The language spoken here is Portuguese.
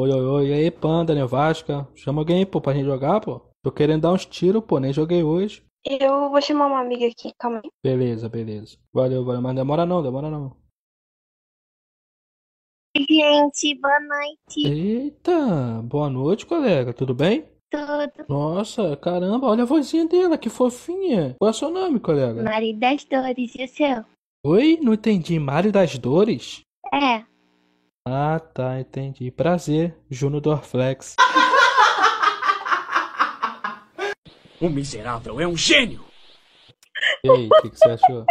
Oi, oi, oi, e aí, Panda, Nevasca? Né, Chama alguém, pô, pra gente jogar, pô. Tô querendo dar uns tiros, pô, nem joguei hoje. Eu vou chamar uma amiga aqui, calma aí. Beleza, beleza. Valeu, valeu, mas demora não, demora não. Gente, boa noite. Eita, boa noite, colega, tudo bem? Tudo. Nossa, caramba, olha a vozinha dela, que fofinha. Qual é o seu nome, colega? Mário das Dores, e o seu? Oi? Não entendi. Mário das Dores? É. Ah tá, entendi. Prazer, Juno Dorflex. O miserável é um gênio! E aí, o que, que você achou?